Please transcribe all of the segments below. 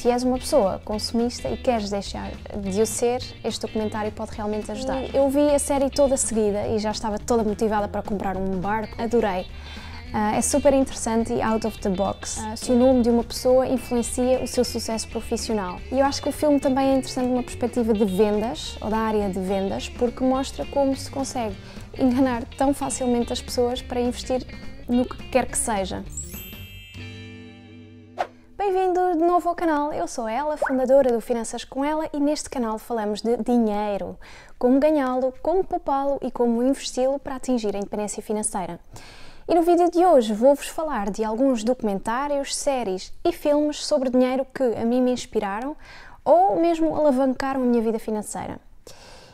Se és uma pessoa consumista e queres deixar de o ser, este documentário pode realmente ajudar. Eu vi a série toda seguida e já estava toda motivada para comprar um barco. Adorei. Uh, é super interessante e out of the box. Uh, se o nome de uma pessoa influencia o seu sucesso profissional. E eu acho que o filme também é interessante numa perspectiva de vendas, ou da área de vendas, porque mostra como se consegue enganar tão facilmente as pessoas para investir no que quer que seja. Bem-vindo bem-vindos de novo ao canal. Eu sou ela, fundadora do Finanças com Ela e neste canal falamos de dinheiro, como ganhá-lo, como poupá-lo e como investi-lo para atingir a independência financeira. E no vídeo de hoje vou-vos falar de alguns documentários, séries e filmes sobre dinheiro que a mim me inspiraram ou mesmo alavancaram a minha vida financeira.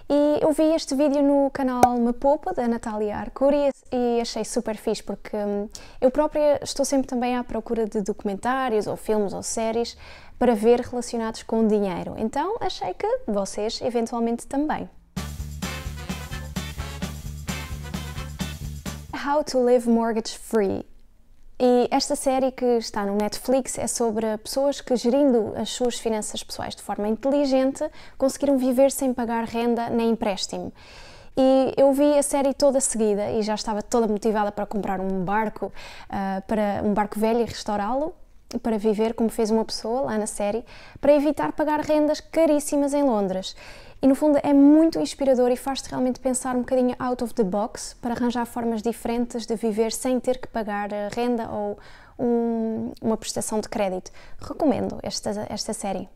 E eu vi este vídeo no canal Me Poupa, da Natália Arcuri, e achei super fixe, porque hum, eu própria estou sempre também à procura de documentários, ou filmes, ou séries, para ver relacionados com dinheiro. Então achei que vocês, eventualmente, também. How to Live Mortgage Free e esta série que está no Netflix é sobre pessoas que, gerindo as suas finanças pessoais de forma inteligente, conseguiram viver sem pagar renda nem empréstimo. E eu vi a série toda seguida e já estava toda motivada para comprar um barco, uh, para um barco velho e restaurá-lo, para viver como fez uma pessoa lá na série, para evitar pagar rendas caríssimas em Londres. E no fundo é muito inspirador e faz-te realmente pensar um bocadinho out of the box para arranjar formas diferentes de viver sem ter que pagar eh, renda ou um, uma prestação de crédito. Recomendo esta, esta série.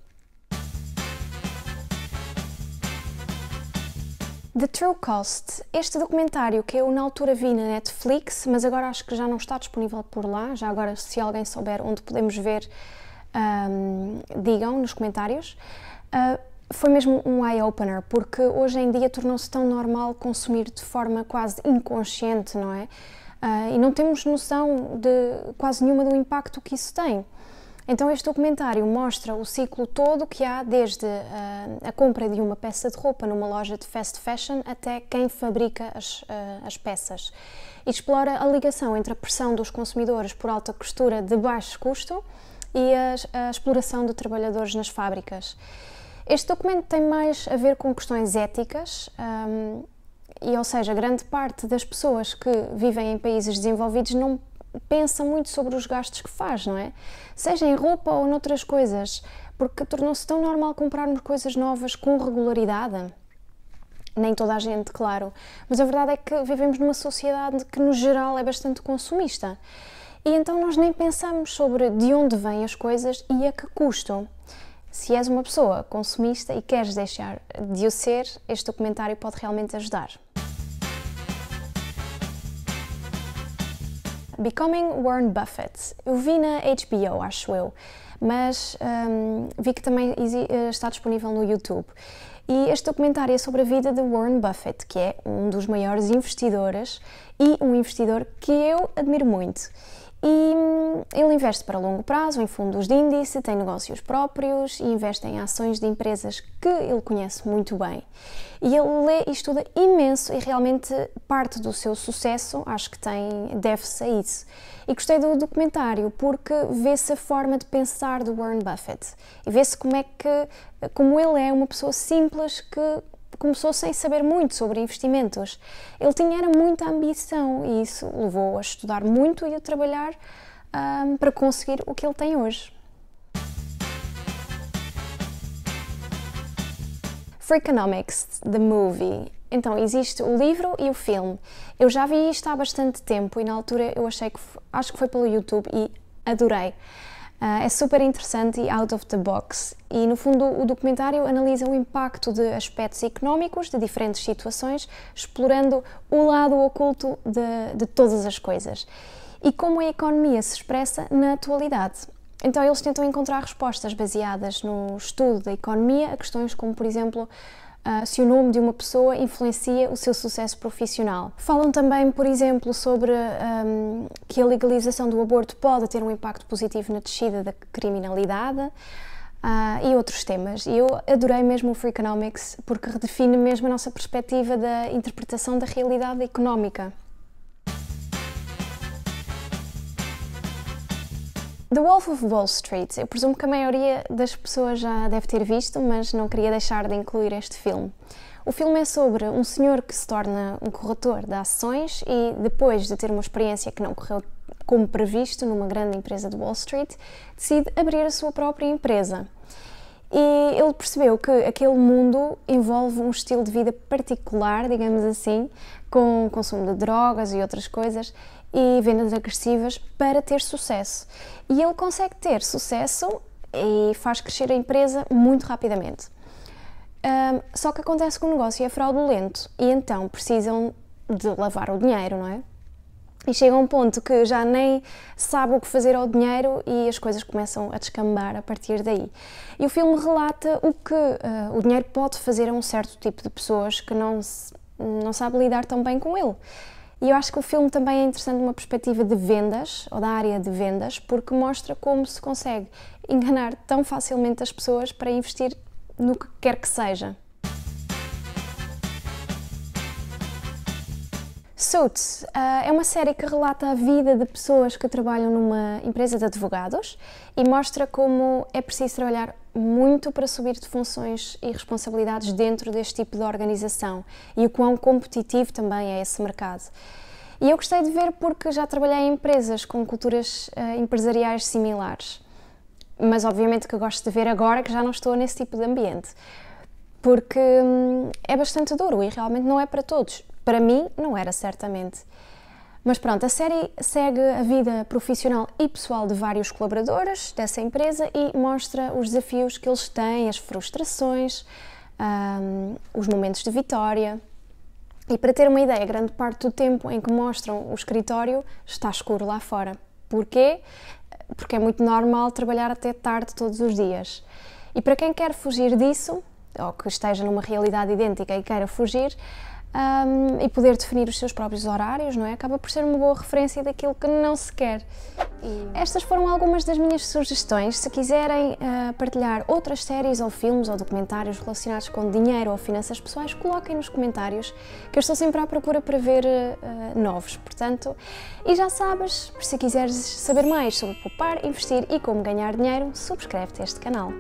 The True Cost, este documentário que eu na altura vi na Netflix, mas agora acho que já não está disponível por lá. Já agora, se alguém souber onde podemos ver, um, digam nos comentários. Uh, foi mesmo um eye-opener, porque hoje em dia tornou-se tão normal consumir de forma quase inconsciente, não é? Uh, e não temos noção de quase nenhuma do impacto que isso tem. Então, este documentário mostra o ciclo todo que há desde uh, a compra de uma peça de roupa numa loja de fast fashion até quem fabrica as, uh, as peças. E explora a ligação entre a pressão dos consumidores por alta costura de baixo custo e a, a exploração de trabalhadores nas fábricas. Este documento tem mais a ver com questões éticas. Um, ah, e ou seja, grande parte das pessoas que vivem em países desenvolvidos não pensa muito sobre os gastos que faz, não é? Seja em roupa ou noutras coisas, porque tornou-se tão normal comprarmos coisas novas com regularidade. Nem toda a gente, claro, mas a verdade é que vivemos numa sociedade que, no geral, é bastante consumista. E então nós nem pensamos sobre de onde vêm as coisas e a que custam. Se és uma pessoa consumista e queres deixar de o ser, este documentário pode realmente ajudar. Becoming Warren Buffett. Eu vi na HBO, acho eu, mas um, vi que também eh, está disponível no YouTube. E este documentário é sobre a vida de Warren Buffett, que é um dos maiores investidores e um investidor que eu admiro muito. E hum, ele investe para longo prazo em fundos de índice, tem negócios próprios e investe em ações de empresas que ele conhece muito bem. E ele lê e estuda imenso e realmente parte do seu sucesso, acho que tem, deve-se a isso. E gostei do documentário porque vê-se a forma de pensar do Warren Buffett e vê-se como é que, como ele é uma pessoa simples que começou sem saber muito sobre investimentos. Ele tinha era muita ambição e isso levou a estudar muito e a trabalhar um, ah, para conseguir o que ele tem hoje. Freakonomics, the movie. Então, existe o livro e o filme. Eu já vi isto há bastante tempo e na altura eu achei que acho que foi pelo YouTube e adorei. Uh, é super interessante e out of the box. E, no fundo, o documentário analisa o impacto de aspectos económicos de diferentes situações, explorando o lado oculto de, de todas as coisas. E como a economia se expressa na atualidade. Então, eles tentam encontrar respostas baseadas no estudo da economia a questões como, por exemplo, uh, se o nome de uma pessoa influencia o seu sucesso profissional. Falam também, por exemplo, sobre um, que a legalização do aborto pode ter um impacto positivo na descida da criminalidade. Uh, e outros temas. Eu adorei mesmo o Freakonomics porque redefine mesmo a nossa perspectiva da interpretação da realidade económica. The Wolf of Wall Street. Eu presumo que a maioria das pessoas já deve ter visto, mas não queria deixar de incluir este filme. O filme é sobre um senhor que se torna um corretor de ações e, depois de ter uma experiência que não correu como previsto numa grande empresa de Wall Street, decide abrir a sua própria empresa. E ele percebeu que aquele mundo envolve um estilo de vida particular, digamos assim, com o consumo de drogas e outras coisas, e vendas agressivas para ter sucesso. E ele consegue ter sucesso e faz crescer a empresa muito rapidamente. Um, só que acontece que o negócio é fraudulento e então precisam de lavar o dinheiro, não é? E chega a um ponto que já nem sabe o que fazer ao dinheiro e as coisas começam a descambar a partir daí. E o filme relata o que uh, o dinheiro pode fazer a um certo tipo de pessoas que não, se, não sabe lidar tão bem com ele. E eu acho que o filme também é interessante de uma perspectiva de vendas, ou da área de vendas, porque mostra como se consegue enganar tão facilmente as pessoas para investir no que quer que seja. Suits uh, ah, é uma série que relata a vida de pessoas que trabalham numa empresa de advogados e mostra como é preciso trabalhar muito para subir de funções e responsabilidades dentro deste tipo de organização e o quão competitivo também é esse mercado. E eu gostei de ver porque já trabalhei em empresas com culturas uh, empresariais similares. Mas obviamente que gosto de ver agora que já não estou nesse tipo de ambiente. Porque hum, é bastante duro e realmente não é para todos para mim não era certamente. Mas pronto, a série segue a vida profissional e pessoal de vários colaboradores dessa empresa e mostra os desafios que eles têm, as frustrações, um, os momentos de vitória. E para ter uma ideia, grande parte do tempo em que mostram o escritório está escuro lá fora. Porquê? Porque é muito normal trabalhar até tarde todos os dias. E para quem quer fugir disso, ou que esteja numa realidade idêntica e queira fugir, um, e poder definir os seus próprios horários, não é? Acaba por ser uma boa referência daquilo que não se quer. Estas foram algumas das minhas sugestões. Se quiserem uh, partilhar outras séries ou filmes ou documentários relacionados com dinheiro ou finanças pessoais, coloquem nos comentários, que eu estou sempre à procura para ver uh, novos. Portanto, e já sabes, se quiseres saber mais sobre poupar, investir e como ganhar dinheiro, subscreve-te este canal.